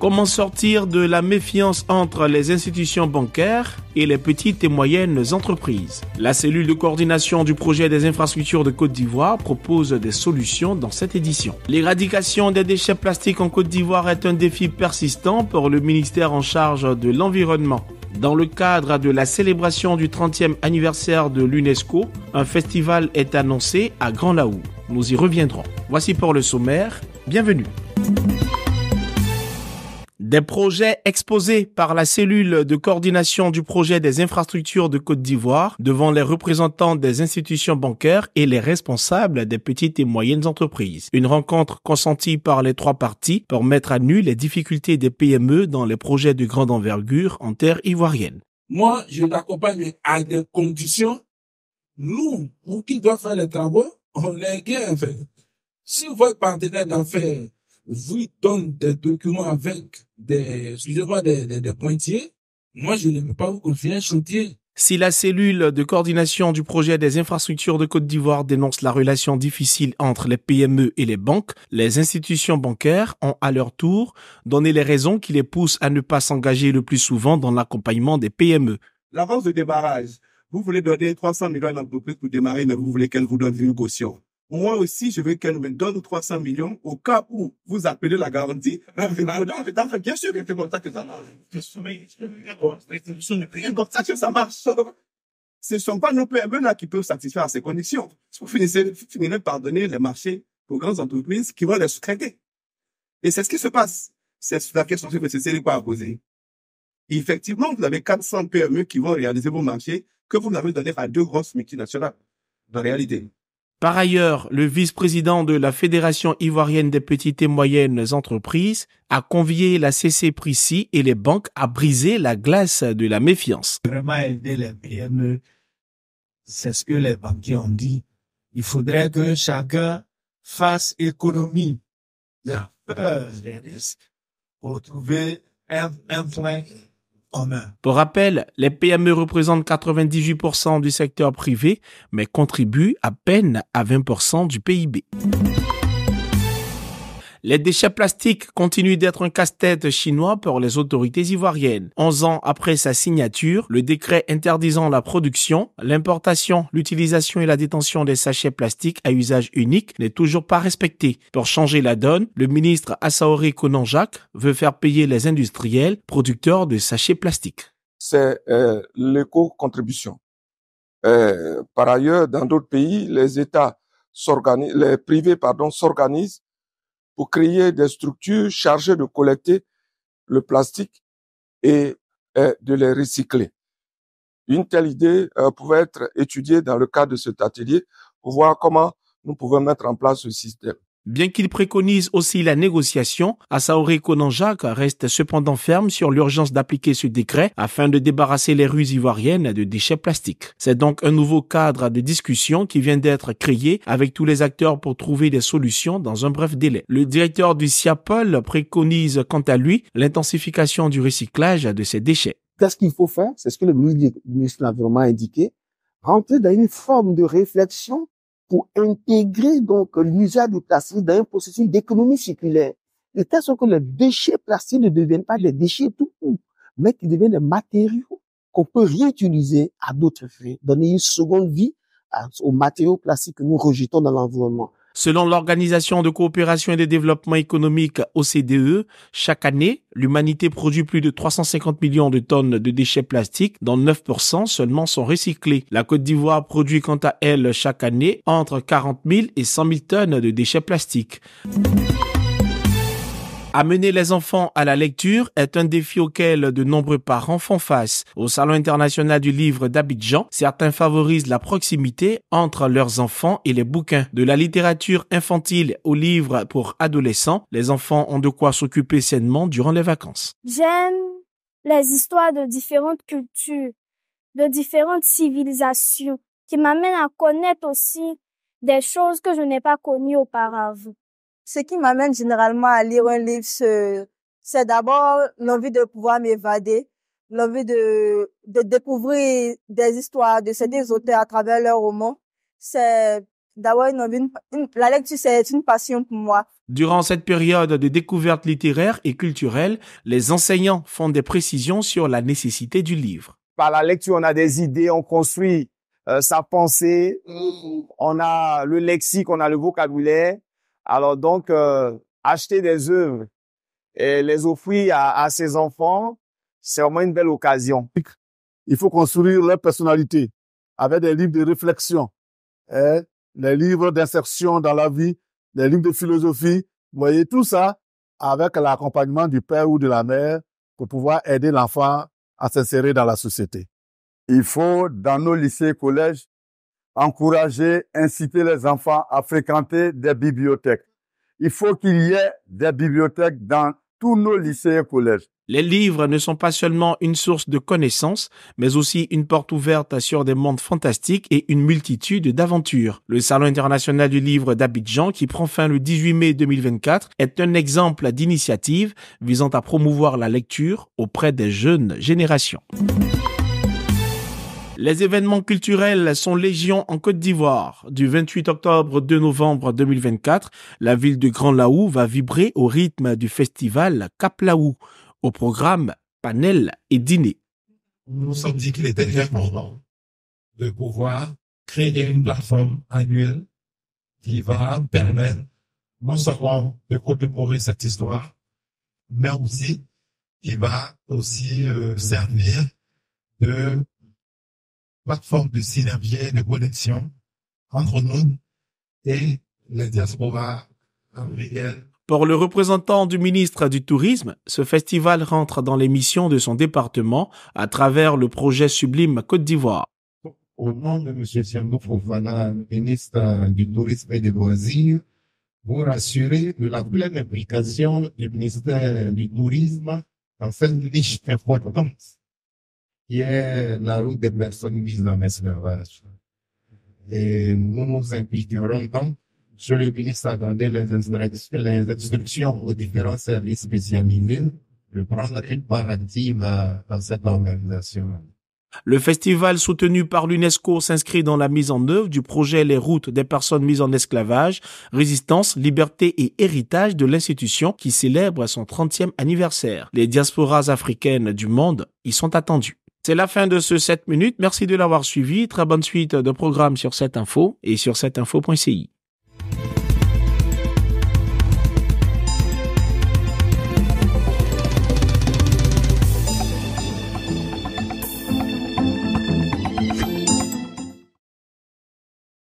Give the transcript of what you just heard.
Comment sortir de la méfiance entre les institutions bancaires et les petites et moyennes entreprises La cellule de coordination du projet des infrastructures de Côte d'Ivoire propose des solutions dans cette édition. L'éradication des déchets plastiques en Côte d'Ivoire est un défi persistant pour le ministère en charge de l'environnement. Dans le cadre de la célébration du 30e anniversaire de l'UNESCO, un festival est annoncé à Grand Laou. Nous y reviendrons. Voici pour le sommaire. Bienvenue. Des projets exposés par la cellule de coordination du projet des infrastructures de Côte d'Ivoire devant les représentants des institutions bancaires et les responsables des petites et moyennes entreprises. Une rencontre consentie par les trois parties pour mettre à nu les difficultés des PME dans les projets de grande envergure en terre ivoirienne. Moi, je l'accompagne à des conditions. Nous, pour qui doit faire les travaux, on les gagne. en fait. Si votre partenaire d'affaires vous donnez des documents avec des, des, pointiers, moi, je ne veux pas vous confier un chantier. Si la cellule de coordination du projet des infrastructures de Côte d'Ivoire dénonce la relation difficile entre les PME et les banques, les institutions bancaires ont à leur tour donné les raisons qui les poussent à ne pas s'engager le plus souvent dans l'accompagnement des PME. L'avance de débarrage. Vous voulez donner 300 millions à l'entreprise pour démarrer, mais vous voulez qu'elle vous donne une caution. Moi aussi, je veux qu'elle me donne 300 millions au cas où vous appelez la garantie. Bien sûr que fait comme ça que ça marche. marche. Ce ne sont pas nos PME qui peuvent satisfaire à ces conditions. Vous finissez, finirez par donner les marchés aux grandes entreprises qui vont les sous-traiter. Et c'est ce qui se passe. C'est la question que M. Sénéco a posée. Effectivement, vous avez 400 PME qui vont réaliser vos marchés que vous avez donné à deux grosses multinationales, la réalité. Par ailleurs, le vice-président de la Fédération ivoirienne des petites et moyennes entreprises a convié la Prissy et les banques à briser la glace de la méfiance. Vraiment aider les PME, c'est ce que les banquiers ont dit. Il faudrait que chacun fasse économie pour trouver un point pour rappel, les PME représentent 98% du secteur privé, mais contribuent à peine à 20% du PIB. Les déchets plastiques continuent d'être un casse-tête chinois pour les autorités ivoiriennes. 11 ans après sa signature, le décret interdisant la production, l'importation, l'utilisation et la détention des sachets plastiques à usage unique n'est toujours pas respecté. Pour changer la donne, le ministre Asaori konan veut faire payer les industriels producteurs de sachets plastiques. C'est euh, l'éco-contribution. Euh, par ailleurs, dans d'autres pays, les États les privés pardon, s'organisent pour créer des structures chargées de collecter le plastique et, euh, de les recycler. Une telle idée euh, pouvait être étudiée dans le cadre de cet atelier pour voir comment nous pouvons mettre en place ce système. Bien qu'il préconise aussi la négociation, Assaoré Konanjak reste cependant ferme sur l'urgence d'appliquer ce décret afin de débarrasser les rues ivoiriennes de déchets plastiques. C'est donc un nouveau cadre de discussion qui vient d'être créé avec tous les acteurs pour trouver des solutions dans un bref délai. Le directeur du CIAPOL préconise quant à lui l'intensification du recyclage de ces déchets. Qu'est-ce qu'il faut faire C'est ce que le ministre de l'Environnement indiqué. Rentrer dans une forme de réflexion pour intégrer donc l'usage du plastique dans un processus d'économie circulaire, de telle sorte que les déchets plastiques ne deviennent pas des déchets tout court, mais qu'ils deviennent des matériaux qu'on peut réutiliser à d'autres fins, donner une seconde vie aux matériaux plastiques que nous rejetons dans l'environnement. Selon l'Organisation de coopération et de développement économique OCDE, chaque année, l'humanité produit plus de 350 millions de tonnes de déchets plastiques dont 9% seulement sont recyclés. La Côte d'Ivoire produit quant à elle chaque année entre 40 000 et 100 000 tonnes de déchets plastiques. Amener les enfants à la lecture est un défi auquel de nombreux parents font face. Au Salon international du livre d'Abidjan, certains favorisent la proximité entre leurs enfants et les bouquins. De la littérature infantile aux livres pour adolescents, les enfants ont de quoi s'occuper sainement durant les vacances. J'aime les histoires de différentes cultures, de différentes civilisations, qui m'amènent à connaître aussi des choses que je n'ai pas connues auparavant ce qui m'amène généralement à lire un livre, c'est d'abord l'envie de pouvoir m'évader, l'envie de, de découvrir des histoires de ces des auteurs à travers leurs romans. C'est d'avoir une envie, la lecture, c'est une passion pour moi. Durant cette période de découverte littéraire et culturelle, les enseignants font des précisions sur la nécessité du livre. Par la lecture, on a des idées, on construit euh, sa pensée, mm-hmm. on a le lexique, on a le vocabulaire, alors donc, euh, acheter des œuvres et les offrir à, ses enfants, c'est vraiment une belle occasion. Il faut construire leur personnalité avec des livres de réflexion, hein, les livres d'insertion dans la vie, des livres de philosophie. Vous voyez, tout ça avec l'accompagnement du père ou de la mère pour pouvoir aider l'enfant à s'insérer dans la société. Il faut, dans nos lycées et collèges, encourager, inciter les enfants à fréquenter des bibliothèques. Il faut qu'il y ait des bibliothèques dans tous nos lycées et collèges. Les livres ne sont pas seulement une source de connaissances, mais aussi une porte ouverte sur des mondes fantastiques et une multitude d'aventures. Le Salon international du livre d'Abidjan, qui prend fin le 18 mai 2024, est un exemple d'initiative visant à promouvoir la lecture auprès des jeunes générations. Les événements culturels sont légion en Côte d'Ivoire. Du 28 octobre au 2 novembre 2024, la ville de Grand Laou va vibrer au rythme du festival Cap Laou, au programme panel et dîner. Nous sommes dit qu'il était important de pouvoir créer une plateforme annuelle qui va permettre non seulement de commémorer cette histoire, mais aussi qui va aussi euh, servir de plateforme de de connexion et la diaspora Pour le représentant du ministre du Tourisme, ce festival rentre dans les missions de son département à travers le projet Sublime Côte d'Ivoire. Au nom de M. Siambo Fofana, ministre du Tourisme et des Loisirs, vous rassurez de la pleine implication du ministère du Tourisme dans cette niche importante la route des personnes mises en esclavage. Et nous nous impliquons donc sur le ministère dans les instructions aux différents services spécialisés de prendre une paradigme dans cette organisation. Le festival soutenu par l'UNESCO s'inscrit dans la mise en œuvre du projet Les routes des personnes mises en esclavage, résistance, liberté et héritage de l'institution qui célèbre son 30e anniversaire. Les diasporas africaines du monde y sont attendues. C'est la fin de ce 7 minutes. Merci de l'avoir suivi. Très bonne suite de programme sur cette info et sur info.ci.